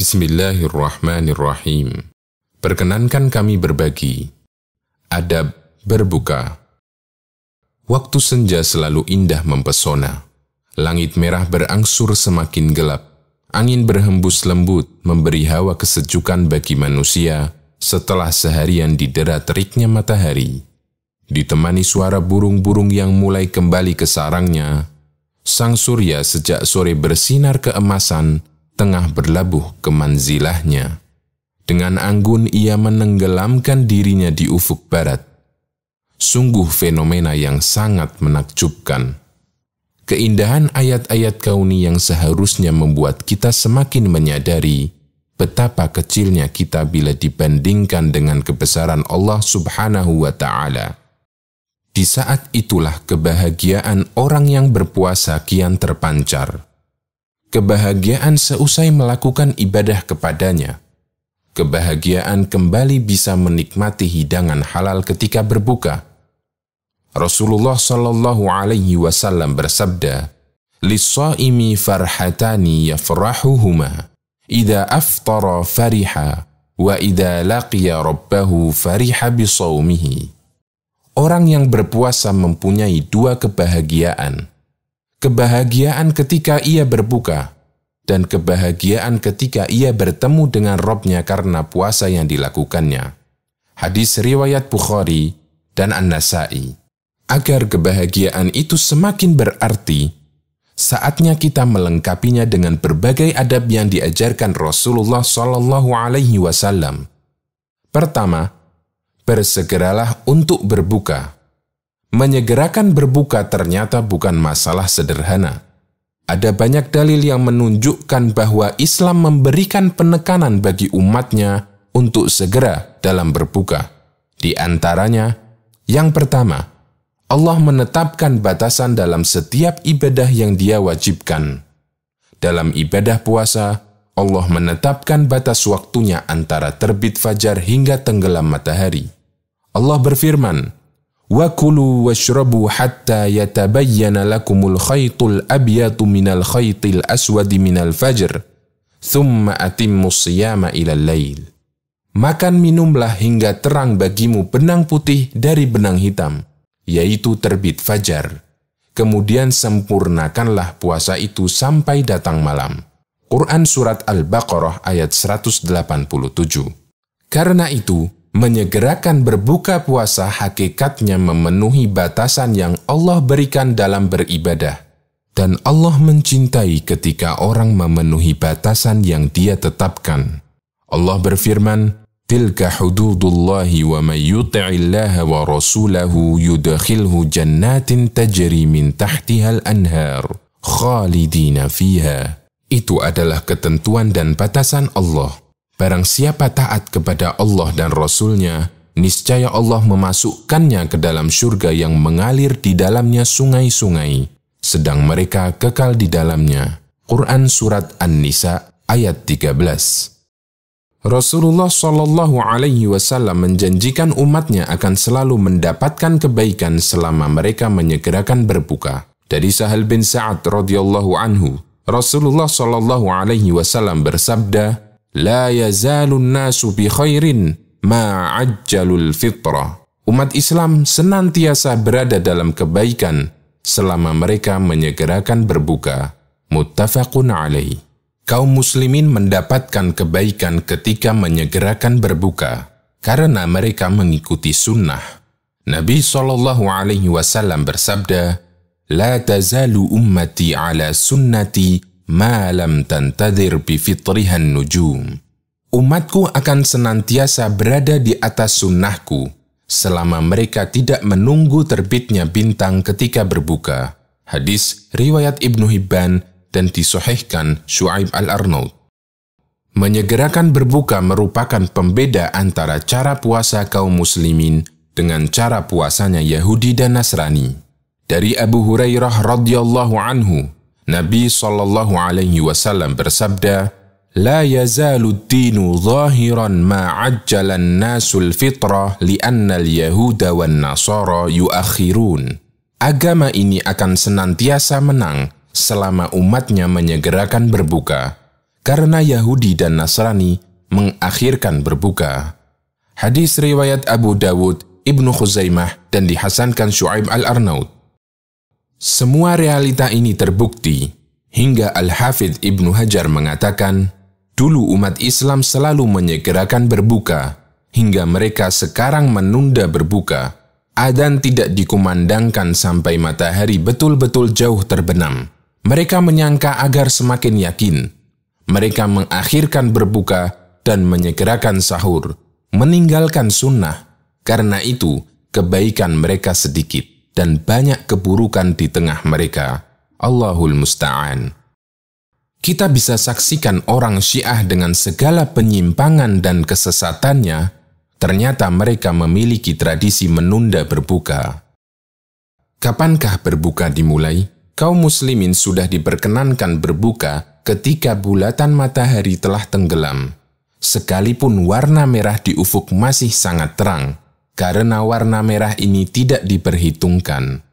Bismillahirrahmanirrahim. Perkenankan kami berbagi. Adab berbuka. Waktu senja selalu indah mempesona. Langit merah berangsur semakin gelap. Angin berhembus lembut memberi hawa kesejukan bagi manusia setelah seharian didera teriknya matahari. Ditemani suara burung-burung yang mulai kembali ke sarangnya, sang surya sejak sore bersinar keemasan tengah berlabuh ke manzilahnya. Dengan anggun ia menenggelamkan dirinya di ufuk barat. Sungguh fenomena yang sangat menakjubkan. Keindahan ayat-ayat kauni yang seharusnya membuat kita semakin menyadari betapa kecilnya kita bila dibandingkan dengan kebesaran Allah Subhanahu wa Ta'ala. Di saat itulah kebahagiaan orang yang berpuasa kian terpancar kebahagiaan seusai melakukan ibadah kepadanya, kebahagiaan kembali bisa menikmati hidangan halal ketika berbuka. Rasulullah Shallallahu Alaihi Wasallam bersabda, "Lisaimi farhatani yafrahuhuma, ida aftara fariha, wa ida laqiya rabbahu fariha bisawmihi." Orang yang berpuasa mempunyai dua kebahagiaan – kebahagiaan ketika ia berbuka, dan kebahagiaan ketika ia bertemu dengan Robnya karena puasa yang dilakukannya. Hadis Riwayat Bukhari dan An-Nasai. Agar kebahagiaan itu semakin berarti, saatnya kita melengkapinya dengan berbagai adab yang diajarkan Rasulullah Shallallahu Alaihi Wasallam. Pertama, bersegeralah untuk berbuka. Menyegerakan berbuka ternyata bukan masalah sederhana. Ada banyak dalil yang menunjukkan bahwa Islam memberikan penekanan bagi umatnya untuk segera dalam berbuka. Di antaranya, yang pertama, Allah menetapkan batasan dalam setiap ibadah yang Dia wajibkan. Dalam ibadah puasa, Allah menetapkan batas waktunya antara terbit fajar hingga tenggelam matahari. Allah berfirman, Wakulu washrabu hatta yatabayyana lakumul khaytul abyatu minal khaytil aswadi minal fajr. Thumma atimmu siyama ilal lail. Makan minumlah hingga terang bagimu benang putih dari benang hitam, yaitu terbit fajar. Kemudian sempurnakanlah puasa itu sampai datang malam. Quran Surat Al-Baqarah ayat 187 Karena itu, menyegerakan berbuka puasa hakikatnya memenuhi batasan yang Allah berikan dalam beribadah. Dan Allah mencintai ketika orang memenuhi batasan yang dia tetapkan. Allah berfirman, Tilka hududullahi wa man yuti'illaha wa rasulahu yudakhilhu jannatin tajri min tahtihal anhar khalidina fiha. Itu adalah ketentuan dan batasan Allah. Barang siapa taat kepada Allah dan Rasulnya, niscaya Allah memasukkannya ke dalam surga yang mengalir di dalamnya sungai-sungai, sedang mereka kekal di dalamnya. Quran Surat An-Nisa ayat 13 Rasulullah Shallallahu Alaihi Wasallam menjanjikan umatnya akan selalu mendapatkan kebaikan selama mereka menyegerakan berbuka. Dari Sahal bin Sa'ad radhiyallahu anhu, Rasulullah Shallallahu Alaihi Wasallam bersabda, La yazalun nasu bi khairin ajjalul fitrah. Umat Islam senantiasa berada dalam kebaikan selama mereka menyegerakan berbuka. Muttafaqun alaih. Kaum muslimin mendapatkan kebaikan ketika menyegerakan berbuka karena mereka mengikuti sunnah. Nabi Shallallahu Alaihi Wasallam bersabda, "La tazalu ummati ala sunnati ma lam tantadir bi fitrihan nujum. Umatku akan senantiasa berada di atas sunnahku selama mereka tidak menunggu terbitnya bintang ketika berbuka. Hadis riwayat Ibnu Hibban dan disohihkan Shu'aib al-Arnaud. Menyegerakan berbuka merupakan pembeda antara cara puasa kaum muslimin dengan cara puasanya Yahudi dan Nasrani. Dari Abu Hurairah radhiyallahu anhu, Nabi Shallallahu Alaihi Wasallam bersabda, لا يزال الدين ظاهرا ما عجل الناس الفطرة لأن اليهود والنصارى يؤخرون Agama ini akan senantiasa menang selama umatnya menyegerakan berbuka, karena Yahudi dan Nasrani mengakhirkan berbuka. Hadis riwayat Abu Dawud, Ibnu Khuzaimah, dan dihasankan Shu'aib al-Arnaud. Semua realita ini terbukti hingga Al-Hafidh Ibnu Hajar mengatakan, dulu umat Islam selalu menyegerakan berbuka hingga mereka sekarang menunda berbuka. Adan tidak dikumandangkan sampai matahari betul-betul jauh terbenam. Mereka menyangka agar semakin yakin. Mereka mengakhirkan berbuka dan menyegerakan sahur, meninggalkan sunnah. Karena itu, kebaikan mereka sedikit dan banyak keburukan di tengah mereka. Allahul Musta'an. Kita bisa saksikan orang Syiah dengan segala penyimpangan dan kesesatannya, ternyata mereka memiliki tradisi menunda berbuka. Kapankah berbuka dimulai? Kaum muslimin sudah diperkenankan berbuka ketika bulatan matahari telah tenggelam. Sekalipun warna merah di ufuk masih sangat terang, karena warna merah ini tidak diperhitungkan.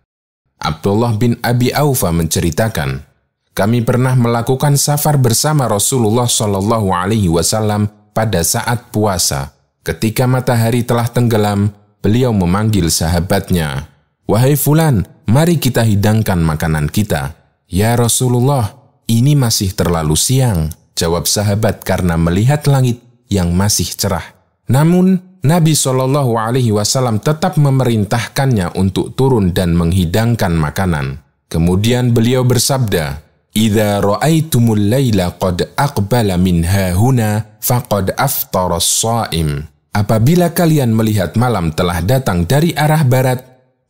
Abdullah bin Abi Aufa menceritakan, kami pernah melakukan safar bersama Rasulullah Shallallahu Alaihi Wasallam pada saat puasa. Ketika matahari telah tenggelam, beliau memanggil sahabatnya, "Wahai Fulan, mari kita hidangkan makanan kita." "Ya Rasulullah, ini masih terlalu siang," jawab sahabat karena melihat langit yang masih cerah. Namun, Nabi Shallallahu Alaihi Wasallam tetap memerintahkannya untuk turun dan menghidangkan makanan. Kemudian beliau bersabda, "Ida ra'aitumul laila qad aqbala minha huna faqad aftara shaim." Apabila kalian melihat malam telah datang dari arah barat,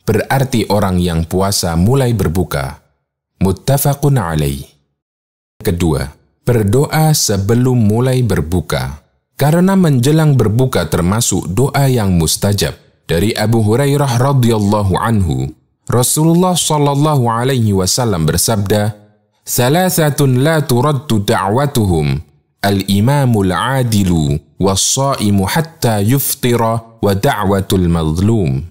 berarti orang yang puasa mulai berbuka. Muttafaqun alaih. Kedua, berdoa sebelum mulai berbuka karena menjelang berbuka termasuk doa yang mustajab. Dari Abu Hurairah radhiyallahu anhu, Rasulullah shallallahu alaihi wasallam bersabda, Salasatun la turaddu da'watuhum, al-imamul adilu was-sha'imu hatta yuftira wa da'watul mazlum."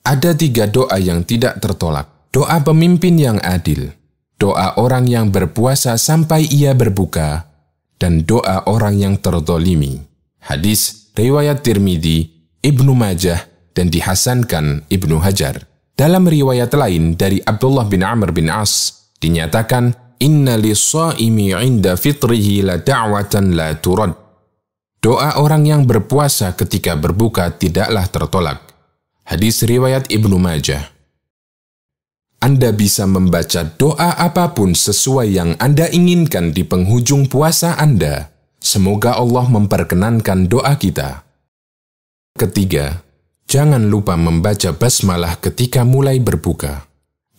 Ada tiga doa yang tidak tertolak. Doa pemimpin yang adil, doa orang yang berpuasa sampai ia berbuka, dan doa orang yang terdolimi. Hadis riwayat Tirmidhi, Ibnu Majah, dan dihasankan Ibnu Hajar. Dalam riwayat lain dari Abdullah bin Amr bin As, dinyatakan, Inna lisa'imi inda fitrihi la da'watan la turad. Doa orang yang berpuasa ketika berbuka tidaklah tertolak. Hadis riwayat Ibnu Majah. Anda bisa membaca doa apapun sesuai yang Anda inginkan di penghujung puasa Anda. Semoga Allah memperkenankan doa kita. Ketiga, jangan lupa membaca basmalah ketika mulai berbuka.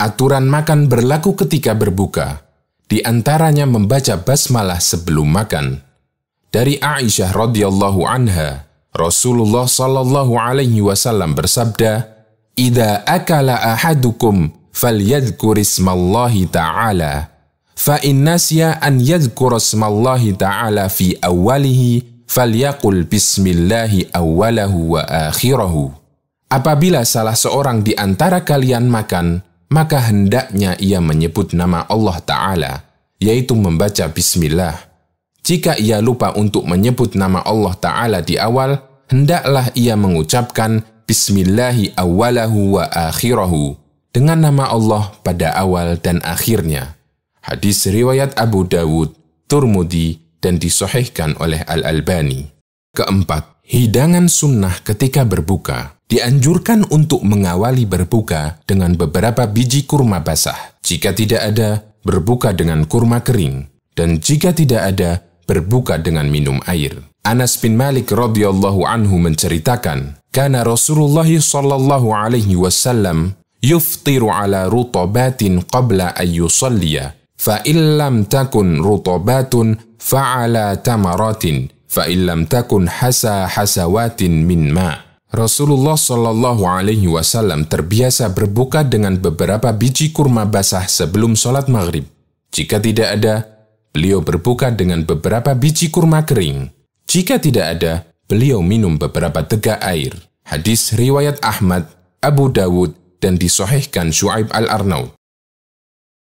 Aturan makan berlaku ketika berbuka, di antaranya membaca basmalah sebelum makan. Dari Aisyah radhiyallahu anha, Rasulullah shallallahu alaihi wasallam bersabda, "Idza akala ahadukum فَلْيَذْكُرِ اسم الله تعالى فإن نسي أن يذكر اسم الله تعالى في أوله فَلْيَقُلْ بسم الله أَوَّلَهُ وَآخِرَهُ Apabila salah seorang di antara kalian makan, maka hendaknya ia menyebut nama Allah Ta'ala, yaitu membaca Bismillah. Jika ia lupa untuk menyebut nama Allah Ta'ala di awal, hendaklah ia mengucapkan Bismillahi awalahu wa akhirahu dengan nama Allah pada awal dan akhirnya. Hadis riwayat Abu Dawud, Turmudi, dan disohihkan oleh Al-Albani. Keempat, hidangan sunnah ketika berbuka. Dianjurkan untuk mengawali berbuka dengan beberapa biji kurma basah. Jika tidak ada, berbuka dengan kurma kering. Dan jika tidak ada, berbuka dengan minum air. Anas bin Malik radhiyallahu anhu menceritakan, karena Rasulullah shallallahu alaihi wasallam على رطبات قبل أن يصلي فإن لم تكن رطبات فعلى تمرات فإن لم تكن حسى حسوات من ماء Rasulullah Shallallahu Alaihi Wasallam terbiasa berbuka dengan beberapa biji kurma basah sebelum sholat maghrib. Jika tidak ada, beliau berbuka dengan beberapa biji kurma kering. Jika tidak ada, beliau minum beberapa tegak air. Hadis riwayat Ahmad, Abu Dawud, dan disohihkan Shu'aib al-Arnaud.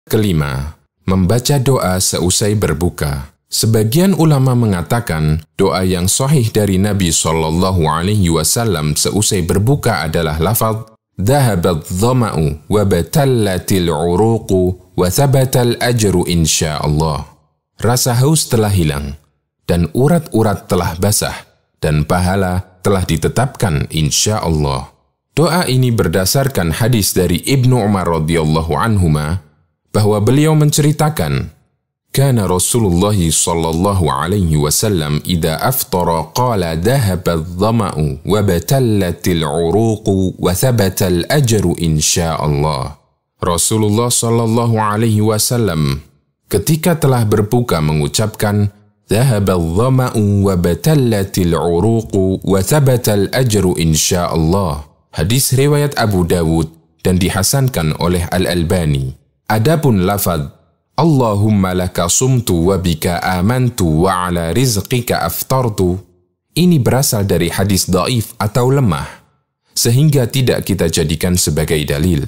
Kelima, membaca doa seusai berbuka. Sebagian ulama mengatakan doa yang sahih dari Nabi Shallallahu Alaihi Wasallam seusai berbuka adalah lafadz Dahabat dhama'u wa batallatil uruqu wa thabatal ajru insyaallah." Rasa haus telah hilang dan urat-urat telah basah dan pahala telah ditetapkan insyaallah. Doa ini berdasarkan hadis dari Ibnu Umar radhiyallahu anhuma bahwa beliau menceritakan, "Kana Rasulullah sallallahu alaihi wasallam idza aftara qala dhahaba adh-dhama'u wa batallatil 'uruqu wa thabata al-ajru insyaallah." Rasulullah sallallahu alaihi wasallam ketika telah berbuka mengucapkan, ذهب الظمأ وبتلت العروق وثبت الأجر إن شاء الله Hadis riwayat Abu Dawud dan dihasankan oleh Al-Albani. Adapun lafad, Allahumma laka sumtu wa bika amantu wa ala rizqika aftartu. Ini berasal dari hadis daif atau lemah, sehingga tidak kita jadikan sebagai dalil.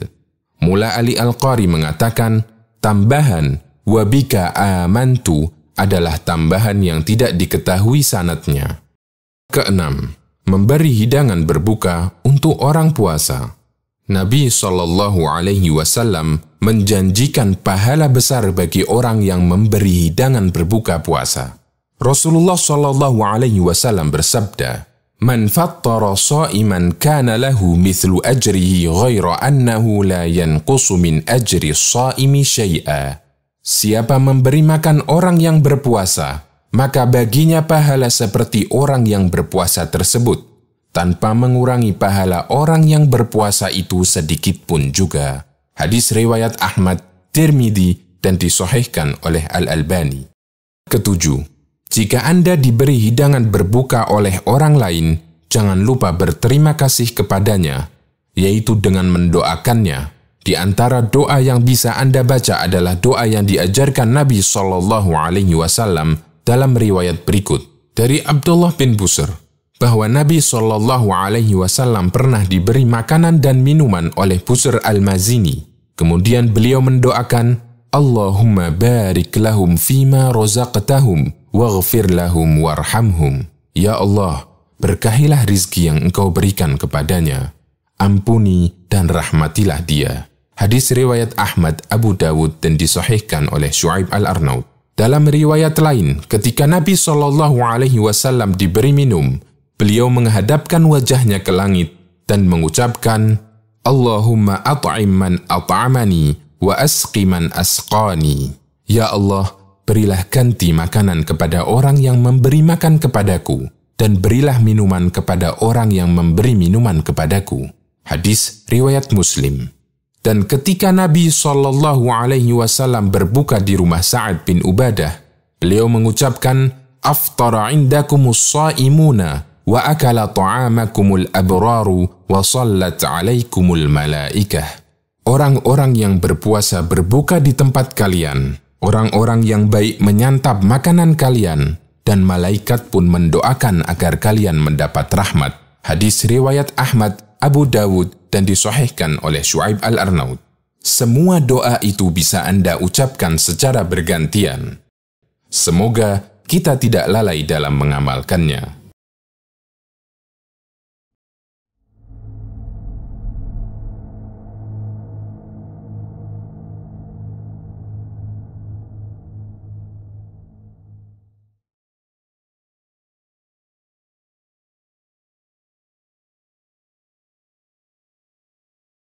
Mula Ali Al-Qari mengatakan, tambahan wa bika amantu adalah tambahan yang tidak diketahui sanatnya. Keenam, memberi hidangan berbuka untuk orang puasa. Nabi Shallallahu Alaihi Wasallam menjanjikan pahala besar bagi orang yang memberi hidangan berbuka puasa. Rasulullah Shallallahu Alaihi Wasallam bersabda, "Man fattara sa'iman kana lahu mithlu ajrihi ghaira annahu la yanqusu min ajri sa'imi syai'a." Siapa memberi makan orang yang berpuasa, maka baginya pahala seperti orang yang berpuasa tersebut, tanpa mengurangi pahala orang yang berpuasa itu sedikit pun juga. Hadis riwayat Ahmad, Tirmidhi, dan disohihkan oleh Al-Albani. Ketujuh, jika Anda diberi hidangan berbuka oleh orang lain, jangan lupa berterima kasih kepadanya, yaitu dengan mendoakannya. Di antara doa yang bisa Anda baca adalah doa yang diajarkan Nabi Shallallahu Alaihi Wasallam dalam riwayat berikut dari Abdullah bin Busr bahwa Nabi Shallallahu Alaihi Wasallam pernah diberi makanan dan minuman oleh Busr al-Mazini. Kemudian beliau mendoakan, Allahumma barik lahum fima rozaqtahum, waghfir lahum warhamhum. Ya Allah, berkahilah rizki yang engkau berikan kepadanya. Ampuni dan rahmatilah dia. Hadis riwayat Ahmad Abu Dawud dan disahihkan oleh Shu'aib al-Arnaud. Dalam riwayat lain, ketika Nabi Shallallahu Alaihi Wasallam diberi minum, beliau menghadapkan wajahnya ke langit dan mengucapkan, Allahumma at'im man at'amani wa asqi man asqani. Ya Allah, berilah ganti makanan kepada orang yang memberi makan kepadaku, dan berilah minuman kepada orang yang memberi minuman kepadaku. Hadis Riwayat Muslim dan ketika Nabi Shallallahu Alaihi Wasallam berbuka di rumah Sa'ad bin Ubadah, beliau mengucapkan, "Aftara indakumus sa'imuna wa akala ta'amakumul abraru wa sallat alaikumul malaikah." Orang-orang yang berpuasa berbuka di tempat kalian, orang-orang yang baik menyantap makanan kalian, dan malaikat pun mendoakan agar kalian mendapat rahmat. Hadis riwayat Ahmad Abu Dawud, dan disohihkan oleh Shu'aib Al-Arnaud. Semua doa itu bisa Anda ucapkan secara bergantian. Semoga kita tidak lalai dalam mengamalkannya.